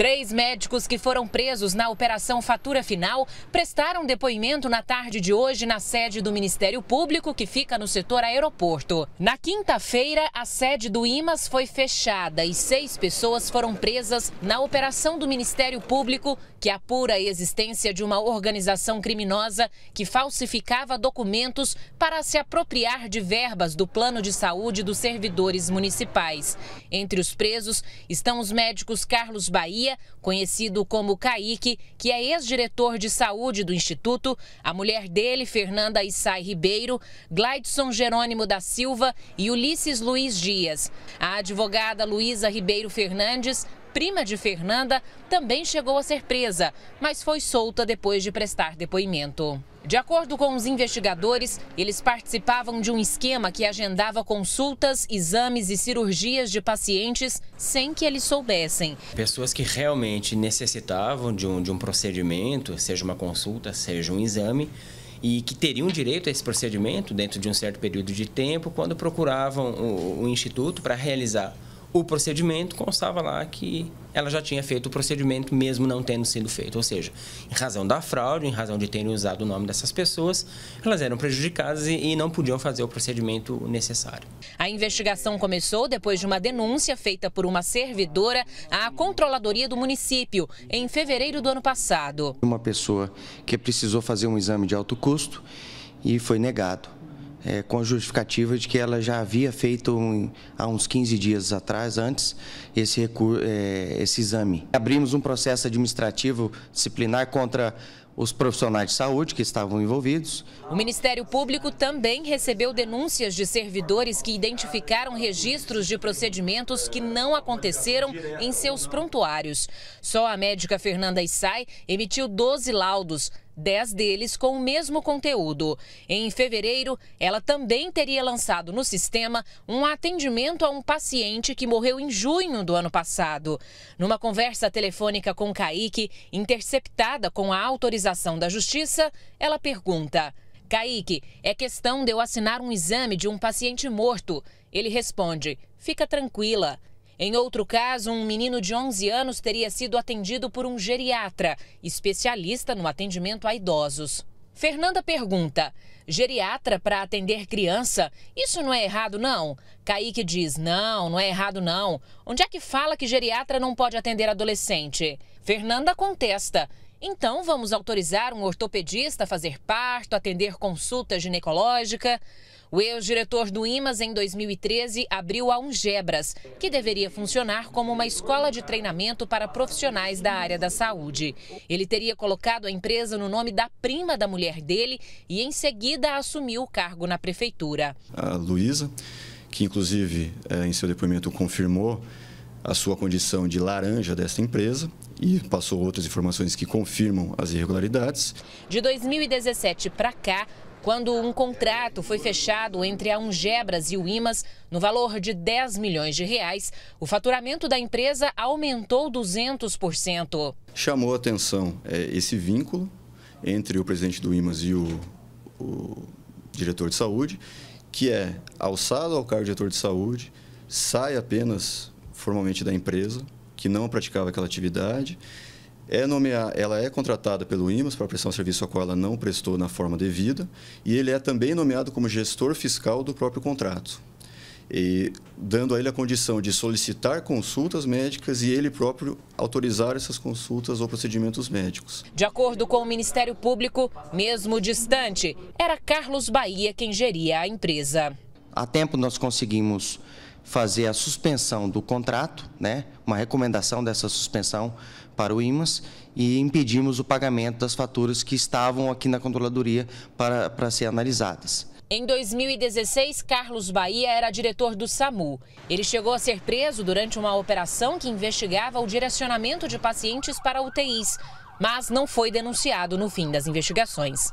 Três médicos que foram presos na Operação Fatura Final prestaram depoimento na tarde de hoje na sede do Ministério Público, que fica no setor aeroporto. Na quinta-feira, a sede do IMAS foi fechada e seis pessoas foram presas na operação do Ministério Público, que apura é a existência de uma organização criminosa que falsificava documentos para se apropriar de verbas do plano de saúde dos servidores municipais. Entre os presos estão os médicos Carlos Bahia Maria, conhecido como Caíque, que é ex-diretor de saúde do Instituto, a mulher dele, Fernanda Isai Ribeiro, Gladson Jerônimo da Silva e Ulisses Luiz Dias. A advogada Luísa Ribeiro Fernandes prima de Fernanda, também chegou a ser presa, mas foi solta depois de prestar depoimento. De acordo com os investigadores, eles participavam de um esquema que agendava consultas, exames e cirurgias de pacientes sem que eles soubessem. Pessoas que realmente necessitavam de um, de um procedimento, seja uma consulta, seja um exame, e que teriam direito a esse procedimento dentro de um certo período de tempo, quando procuravam o, o instituto para realizar o procedimento, constava lá que ela já tinha feito o procedimento mesmo não tendo sido feito. Ou seja, em razão da fraude, em razão de terem usado o nome dessas pessoas, elas eram prejudicadas e, não podiam fazer o procedimento necessário. A investigação começou depois de uma denúncia feita por uma servidora à controladoria do município em fevereiro do ano passado. Uma pessoa que precisou fazer um exame de alto custo e foi negado é, com a justificativa de que ela já havia feito um, há uns 15 dias atrás, antes, esse, é, esse exame. Abrimos um processo administrativo disciplinar contra os profissionais de saúde que estavam envolvidos. O Ministério Público também recebeu denúncias de servidores que identificaram registros de procedimentos que não aconteceram em seus prontuários. Só a médica Fernanda Issai emitiu 12 laudos. 10 deles com o mesmo conteúdo. Em fevereiro, ela também teria lançado no sistema um atendimento a um paciente que morreu em junho do ano passado. Numa conversa telefônica com Kaique, interceptada com a autorização da Justiça, ela pergunta. Kaique, é questão de eu assinar um exame de um paciente morto. Ele responde: Fica tranquila. Em outro caso, um menino de 11 anos teria sido atendido por um geriatra, especialista no atendimento a idosos. Fernanda pergunta: geriatra para atender criança? Isso não é errado, não? Kaique diz: não, não é errado, não. Onde é que fala que geriatra não pode atender adolescente? Fernanda contesta então, vamos autorizar um ortopedista a fazer parto, atender consulta ginecológica. O ex-diretor do IMAS, em 2013, abriu a Ungebras, que deveria funcionar como uma escola de treinamento para profissionais da área da saúde. Ele teria colocado a empresa no nome da prima da mulher dele e, em seguida, assumiu o cargo na prefeitura. A Luísa, que inclusive eh, em seu depoimento confirmou a sua condição de laranja desta empresa e passou outras informações que confirmam as irregularidades. De 2017 para cá, quando um contrato foi fechado entre a Ungebras e o Imas, no valor de 10 milhões de reais, o faturamento da empresa aumentou 200%. Chamou atenção é, esse vínculo entre o presidente do Imas e o, o diretor de saúde, que é alçado ao cargo de diretor de saúde, sai apenas formalmente da empresa, que não praticava aquela atividade. É nomear, ela é contratada pelo IMAS para prestar um serviço ao qual ela não prestou na forma devida, e ele é também nomeado como gestor fiscal do próprio contrato, e dando a ele a condição de solicitar consultas médicas e ele próprio autorizar essas consultas ou procedimentos médicos. De acordo com o Ministério Público, mesmo distante, era Carlos Bahia quem geria a empresa a tempo nós conseguimos fazer a suspensão do contrato, né, uma recomendação dessa suspensão para o IMAS e impedimos o pagamento das faturas que estavam aqui na controladoria para, para ser analisadas. Em 2016, Carlos Bahia era diretor do SAMU. Ele chegou a ser preso durante uma operação que investigava o direcionamento de pacientes para UTIs, mas não foi denunciado no fim das investigações.